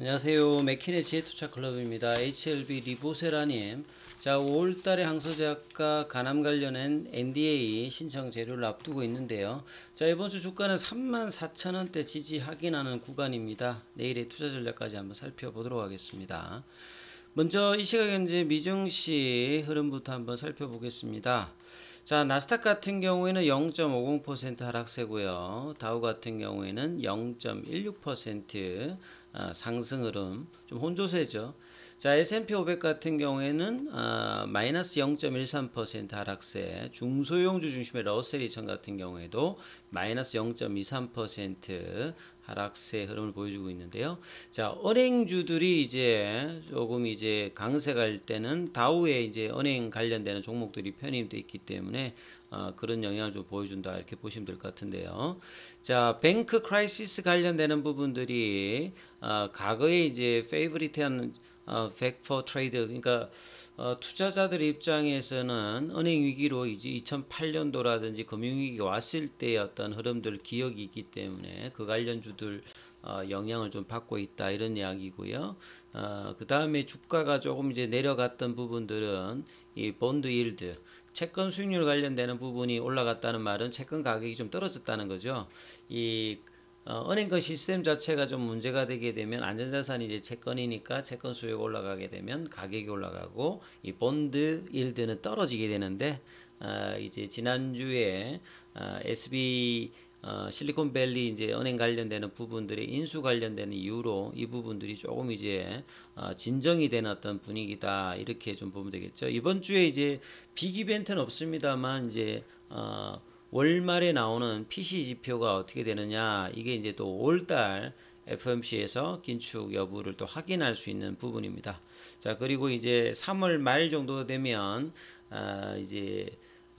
안녕하세요. 맥킨의 지혜투자 클럽입니다. HLB 리보세라님. 자, 5월달에 항소제약과 간암 관련한 NDA 신청 재료를 앞두고 있는데요. 자, 이번 주 주가는 34,000원대 지지 확인하는 구간입니다. 내일의 투자 전략까지 한번 살펴보도록 하겠습니다. 먼저 이 시각 현재 미증시 흐름부터 한번 살펴보겠습니다. 자, 나스닥 같은 경우에는 0.50% 하락세고요. 다우 같은 경우에는 0.16% 아, 상승 흐름 좀 혼조세죠. 자, S&P 500 같은 경우에는 아, 마이너스 0.13% 하락세, 중소형주 중심의 러셀 2000 같은 경우에도 마이너스 0.23% 하락세 흐름을 보여주고 있는데요. 자, 은행주들이 이제 조금 이제 강세 갈 때는 다우에 이제 은행 관련되는 종목들이 편입돼 있기 때문에 어, 그런 영향을 좀 보여준다 이렇게 보시면 될 것 같은데요. 자, 뱅크 크라이시스 관련되는 부분들이 아, 과거에 이제 페이브리트한 어, 백퍼 트레이드 그러니까 어, 투자자들 입장에서는 은행 위기로 이제 2008년도라든지 금융위기가 왔을 때의 어떤 흐름들 기억이 있기 때문에 그 관련주들 어, 영향을 좀 받고 있다 이런 이야기고요. 어, 그 다음에 주가가 조금 이제 내려갔던 부분들은 이 본드 일드 채권 수익률 관련되는 부분이 올라갔다는 말은 채권 가격이 좀 떨어졌다는 거죠. 이 어, 은행그 시스템 자체가 좀 문제가 되게 되면 안전자산이 이제 채권이니까 채권 수요가 올라가게 되면 가격이 올라가고 이 본드 일드는 떨어지게 되는데 어, 이제 지난주에 어, SB 어, 실리콘밸리 이제 은행 관련되는 부분들의 인수 관련되는 이유로 이 부분들이 조금 이제 어, 진정이 된 어떤 분위기다 이렇게 좀 보면 되겠죠. 이번 주에 이제 빅 이벤트는 없습니다만 이제 어, 월말에 나오는 PC 지표가 어떻게 되느냐 이게 이제 또 올달 FMC에서 긴축 여부를 또 확인할 수 있는 부분입니다. 자 그리고 이제 3월 말 정도 되면 아, 이제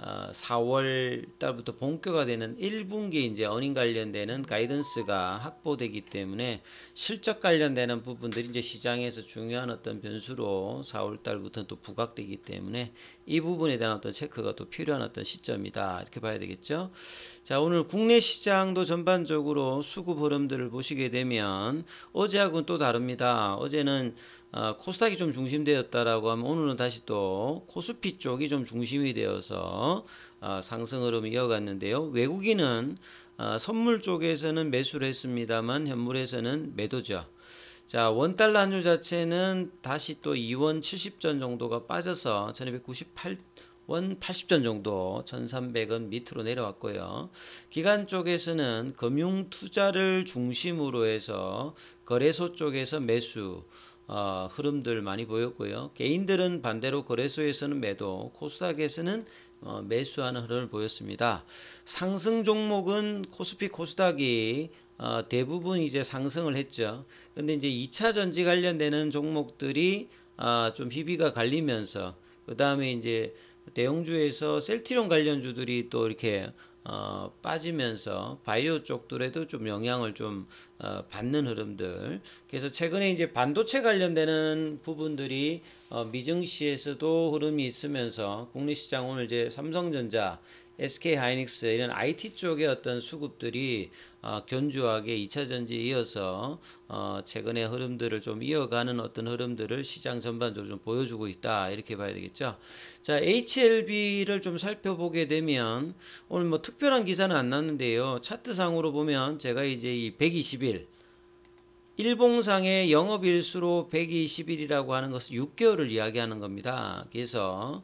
4월 어, 달부터 본격화되는 1분기 이제 어닝 관련되는 가이던스가 확보되기 때문에 실적 관련되는 부분들이 이제 시장에서 중요한 어떤 변수로 4월 달부터 또 부각되기 때문에 이 부분에 대한 어떤 체크가 또 필요한 어떤 시점이다 이렇게 봐야 되겠죠. 자 오늘 국내 시장도 전반적으로 수급 흐름들을 보시게 되면 어제하고는 또 다릅니다. 어제는 어, 코스닥이 좀 중심되었다라고 하면 오늘은 다시 또 코스피 쪽이 좀 중심이 되어서 어, 상승 흐름이 이어갔는데요. 외국인은 어, 선물 쪽에서는 매수를 했습니다만 현물에서는 매도죠. 자, 원달러 환율 자체는 다시 또 2원 70전 정도가 빠져서 1298원 80전 정도 1300원 밑으로 내려왔고요. 기관 쪽에서는 금융 투자를 중심으로 해서 거래소 쪽에서 매수 어, 흐름들 많이 보였고요. 개인들은 반대로 거래소에서는 매도, 코스닥에서는 어, 매수하는 흐름을 보였습니다. 상승 종목은 코스피, 코스닥이 어, 대부분 이제 상승을 했죠. 근데 이제 2차 전지 관련되는 종목들이 아, 좀 희비가 갈리면서 그 다음에 이제 대형주에서 셀티론 관련주들이 또 이렇게 어, 빠지면서 바이오 쪽들에도 좀 영향을 좀 어, 받는 흐름들. 그래서 최근에 이제 반도체 관련되는 부분들이 어, 미증시에서도 흐름이 있으면서 국내시장 오늘 이제 삼성전자, SK하이닉스 이런 IT 쪽의 어떤 수급들이 어, 견주하게 2차전지에 이어서 어, 최근의 흐름들을 좀 이어가는 어떤 흐름들을 시장 전반적으로 좀 보여주고 있다 이렇게 봐야 되겠죠. 자 HLB를 좀 살펴보게 되면 오늘 뭐 특별한 기사는 안 났는데요. 차트상으로 보면 제가 이제 이 120일 일봉상의 영업일수로 120일이라고 하는 것은 6개월을 이야기하는 겁니다. 그래서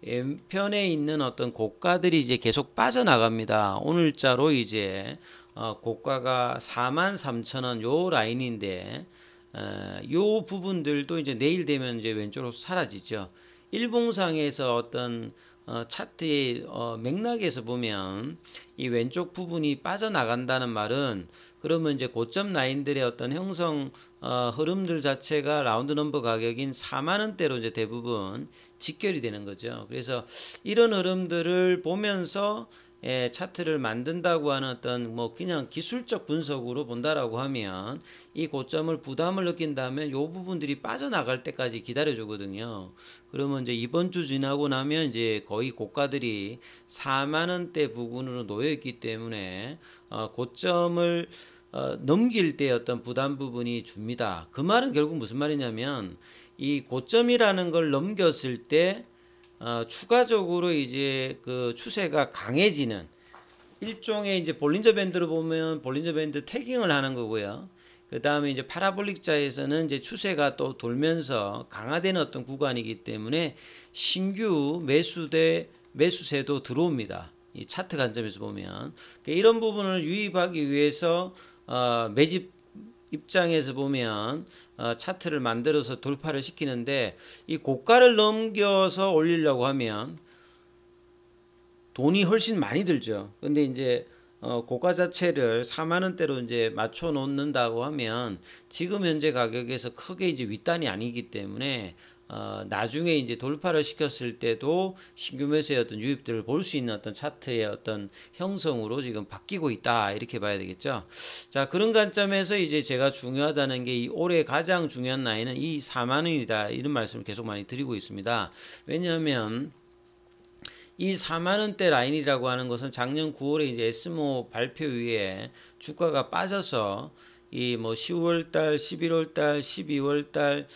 왼편에 있는 어떤 고가들이 이제 계속 빠져나갑니다. 오늘자로 이제 어, 고가가 43,000원 요 라인인데 어, 요 부분들도 이제 내일 되면 이제 왼쪽으로 사라지죠. 일봉상에서 어떤 어, 차트의 어, 맥락에서 보면 이 왼쪽 부분이 빠져나간다는 말은 그러면 이제 고점 라인들의 어떤 형성 어, 흐름들 자체가 라운드 넘버 가격인 4만 원대로 이제 대부분 직결이 되는 거죠. 그래서 이런 흐름들을 보면서 예, 차트를 만든다고 하는 어떤 뭐 그냥 기술적 분석으로 본다라고 하면 이 고점을 부담을 느낀다면 요 부분들이 빠져나갈 때까지 기다려 주거든요. 그러면 이제 이번 주 지나고 나면 이제 거의 고가들이 4만 원대 부근으로 놓여 있기 때문에 어, 고점을 어, 넘길 때 어떤 부담 부분이 줍니다. 그 말은 결국 무슨 말이냐면 이 고점이라는 걸 넘겼을 때 어, 추가적으로 이제 그 추세가 강해지는 일종의 이제 볼린저 밴드로 보면 볼린저 밴드 태깅을 하는 거고요. 그 다음에 이제 파라볼릭 자에서는 이제 추세가 또 돌면서 강화되는 어떤 구간이기 때문에 신규 매수대 매수세도 들어옵니다. 이 차트 관점에서 보면 그러니까 이런 부분을 유입하기 위해서 어, 매집 입장에서 보면 어, 차트를 만들어서 돌파를 시키는데 이 고가를 넘겨서 올리려고 하면 돈이 훨씬 많이 들죠. 근데 이제 어, 고가 자체를 4만 원대로 이제 맞춰 놓는다고 하면 지금 현재 가격에서 크게 이제 윗단이 아니기 때문에 어, 나중에 이제 돌파를 시켰을 때도 신규매수의 어떤 유입들을 볼 수 있는 어떤 차트의 어떤 형성으로 지금 바뀌고 있다 이렇게 봐야 되겠죠. 자 그런 관점에서 이제 제가 중요하다는 게 이 올해 가장 중요한 나이는 이 4만 원이다 이런 말씀을 계속 많이 드리고 있습니다. 왜냐하면 이 4만원대 라인이라고 하는 것은 작년 9월에 이제 SMO 발표 위에 주가가 빠져서 이 뭐 10월달, 11월달, 12월달,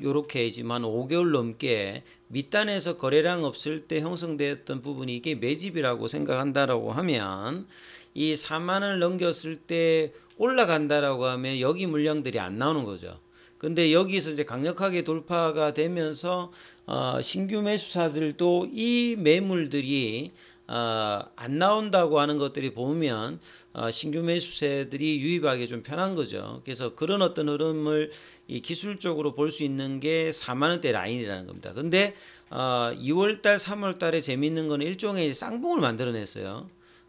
이렇게 아, 지만 5개월 넘게 밑단에서 거래량 없을 때 형성되었던 부분이 이게 매집이라고 생각한다라고 하면 이 4만 원을 넘겼을 때 올라간다라고 하면 여기 물량들이 안 나오는 거죠. 근데 여기서 이제 강력하게 돌파가 되면서 어, 신규 매수사들도 이 매물들이 어, 안 나온다고 하는 것들이 보면 어, 신규 매수세들이 유입하기 좀 편한 거죠. 그래서 그런 어떤 흐름을 기술적으로 볼 수 있는 게 4만 원대 라인이라는 겁니다. 근데 2월 어, 달, 3월 달에 재미있는 건 일종의 쌍봉을 만들어냈어요.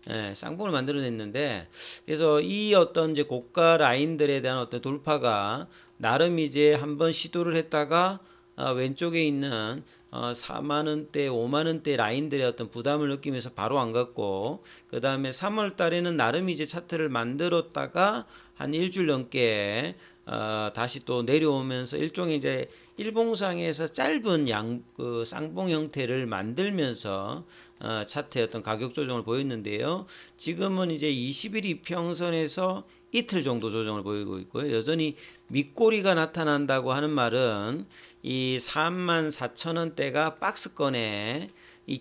예, 쌍봉을 만들어냈는데 그래서 이 어떤 이제 고가 라인들에 대한 어떤 돌파가 나름 이제 한번 시도를 했다가 아, 왼쪽에 있는 4만원대, 어, 5만원대 라인들의 어떤 부담을 느끼면서 바로 안 갔고, 그 다음에 3월달에는 나름 이제 차트를 만들었다가 한 일주일 넘게 어, 다시 또 내려오면서 일종의 이제 일봉상에서 짧은 양, 그 쌍봉 형태를 만들면서 어, 차트의 어떤 가격 조정을 보였는데요. 지금은 이제 21일 평선에서 이틀 정도 조정을 보이고 있고요. 여전히 밑꼬리가 나타난다고 하는 말은 이 34,000원대가 박스권의이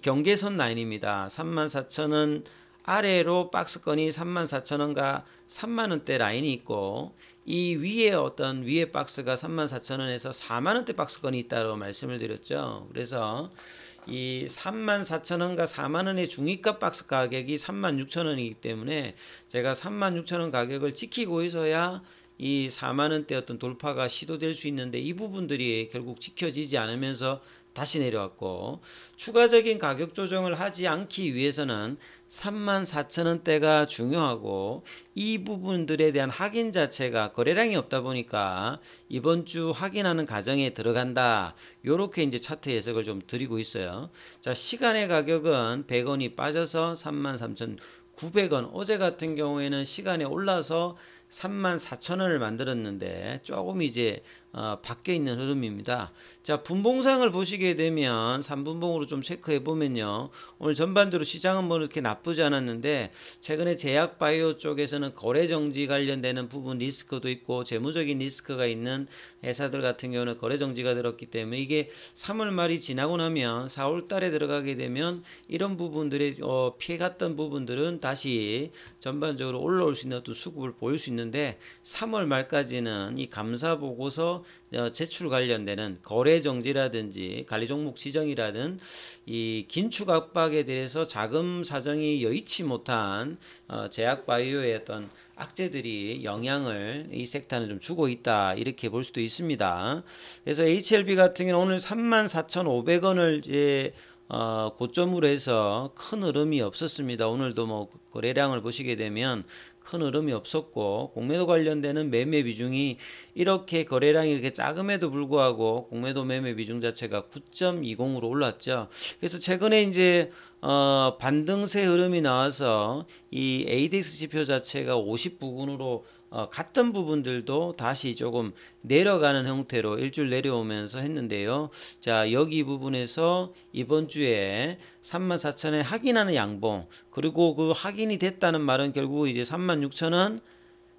경계선 라인입니다. 34,000원 아래로 박스권이 34,000원과 3만원대 라인이 있고 이 위에 어떤 위에 박스가 34,000원에서 4만원대 박스권이 있다고 말씀을 드렸죠. 그래서 이 3만 4천 원과 4만 원의 중위값 박스 가격이 3만 6천 원이기 때문에 제가 3만 6천 원 가격을 지키고 있어야 이 4만 원대 어떤 돌파가 시도될 수 있는데 이 부분들이 결국 지켜지지 않으면서 다시 내려왔고 추가적인 가격 조정을 하지 않기 위해서는 3만 4천 원대가 중요하고 이 부분들에 대한 확인 자체가 거래량이 없다 보니까 이번 주 확인하는 과정에 들어간다 요렇게 이제 차트 해석을 좀 드리고 있어요 자 시간의 가격은 100원이 빠져서 3만 3천 900원 어제 같은 경우에는 시간에 올라서 3만 4천 원을 만들었는데 조금 이제 어, 밖에 있는 흐름입니다. 자, 분봉상을 보시게 되면 3분봉으로 좀 체크해 보면요. 오늘 전반적으로 시장은 뭐 이렇게 나쁘지 않았는데 최근에 제약 바이오 쪽에서는 거래 정지 관련되는 부분 리스크도 있고 재무적인 리스크가 있는 회사들 같은 경우는 거래 정지가 들었기 때문에 이게 3월 말이 지나고 나면 4월 달에 들어가게 되면 이런 부분들의 어, 피해 갔던 부분들은 다시 전반적으로 올라올 수 있는 어떤 수급을 보일 수 있는데 3월 말까지는 이 감사 보고서 어, 제출 관련되는 거래 정지라든지 관리 종목 지정이라든 이 긴축 압박에 대해서 자금 사정이 여의치 못한 어, 제약 바이오의 어떤 악재들이 영향을 이 섹터는 좀 주고 있다 이렇게 볼 수도 있습니다. 그래서 HLB 같은 경우는 오늘 34,500원을 이제 어, 고점으로 해서 큰 흐름이 없었습니다. 오늘도 뭐 거래량을 보시게 되면 큰 흐름이 없었고 공매도 관련되는 매매 비중이 이렇게 거래량이 이렇게 작음에도 불구하고 공매도 매매 비중 자체가 9.20으로 올랐죠. 그래서 최근에 이제 어, 반등세 흐름이 나와서 이 ADX 지표 자체가 50부근으로 어, 같은 부분들도 다시 조금 내려가는 형태로 일주일 내려오면서 했는데요. 자, 여기 부분에서 이번 주에 3 4 0 0 0에 확인하는 양봉, 그리고 그 확인이 됐다는 말은 결국 이제 36,000원,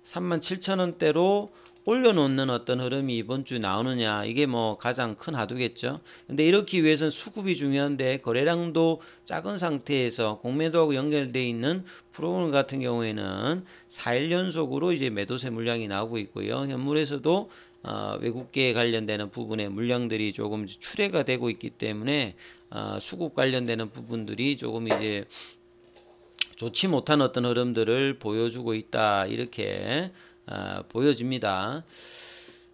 37,000원대로 올려놓는 어떤 흐름이 이번 주 나오느냐 이게 뭐 가장 큰 하두겠죠. 근데 이렇게 위해서는 수급이 중요한데 거래량도 작은 상태에서 공매도하고 연결되어 있는 프로그램 같은 경우에는 4일 연속으로 이제 매도세 물량이 나오고 있고요. 현물에서도 어, 외국계에 관련되는 부분의 물량들이 조금 출해가 되고 있기 때문에 어, 수급 관련되는 부분들이 조금 이제 좋지 못한 어떤 흐름들을 보여주고 있다 이렇게 아, 보여집니다.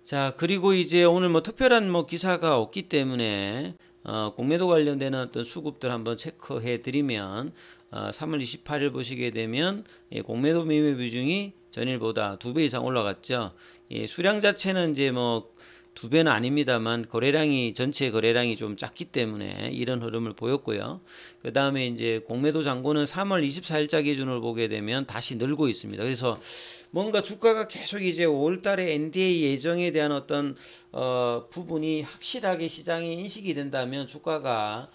자 그리고 이제 오늘 뭐 특별한 뭐 기사가 없기 때문에 어, 공매도 관련되 어떤 수급들 한번 체크해 드리면 어, 3월 28일 보시게 되면 예, 공매도 매매 비중이 전일보다 두 배 이상 올라갔죠. 예, 수량 자체는 이제 뭐두 배는 아닙니다만 거래량이 전체 거래량이 좀 작기 때문에 이런 흐름을 보였고요. 그 다음에 이제 공매도 잔고는 3월 24일자 기준으로 보게 되면 다시 늘고 있습니다. 그래서 뭔가 주가가 계속 이제 5월달에 NDA 예정에 대한 어떤 어, 부분이 확실하게 시장에 인식이 된다면 주가가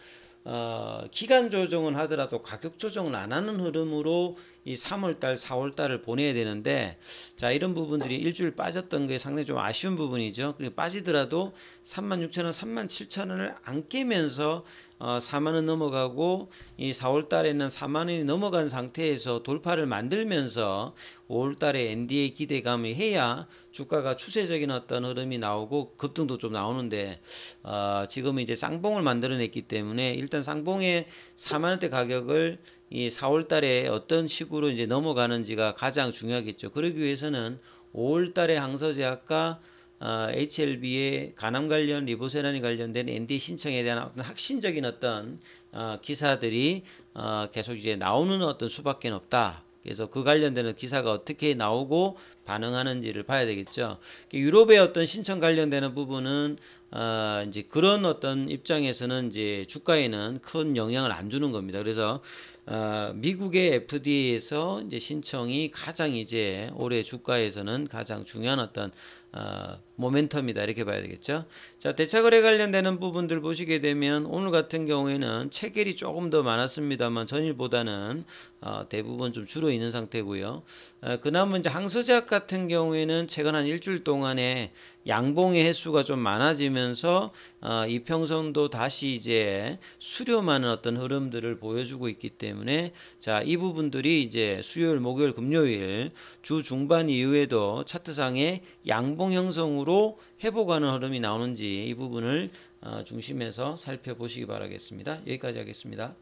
어, 기간 조정은 하더라도 가격 조정을 안 하는 흐름으로 이 3월달, 4월달을 보내야 되는데 자 이런 부분들이 일주일 빠졌던 게 상당히 좀 아쉬운 부분이죠. 그리고 빠지더라도 36,000원, 37,000원을 안 깨면서 어, 4만원 넘어가고 이 4월달에는 4만원이 넘어간 상태에서 돌파를 만들면서 5월달에 NDA 기대감이 해야 주가가 추세적인 어떤 흐름이 나오고 급등도 좀 나오는데 어, 지금 이제 쌍봉을 만들어냈기 때문에 일단 쌍봉의 4만원대 가격을 이 4월 달에 어떤 식으로 이제 넘어가는지가 가장 중요하겠죠. 그러기 위해서는 5월 달에 항서제약과 어, HLB의 간암 관련 리보세란이 관련된 ND 신청에 대한 어떤 혁신적인 어떤 어, 기사들이 어, 계속 이제 나오는 어떤 수밖에 없다. 그래서 그 관련되는 기사가 어떻게 나오고 반응하는지를 봐야 되겠죠. 유럽의 어떤 신청 관련되는 부분은 어, 이제 그런 어떤 입장에서는 이제 주가에는 큰 영향을 안 주는 겁니다. 그래서 어, 미국의 FDA에서 이제 신청이 가장 이제 올해 주가에서는 가장 중요한 어떤 어, 모멘텀이다 이렇게 봐야 되겠죠. 자 대차거래 관련되는 부분들 보시게 되면 오늘 같은 경우에는 체결이 조금 더 많았습니다만 전일보다는 어, 대부분 좀 줄어 있는 상태고요. 어, 그나마 이제 항소제약 같은 경우에는 최근 한 일주일 동안에 양봉의 횟수가 좀 많아지면서 어, 이평선도 다시 이제 수렴하는 어떤 흐름들을 보여주고 있기 때문에 자이 부분들이 이제 수요일, 목요일, 금요일 주 중반 이후에도 차트상의 양봉 형성으로 회복하는 흐름이 나오는지 이 부분을 어, 중심에서 살펴보시기 바라겠습니다. 여기까지 하겠습니다.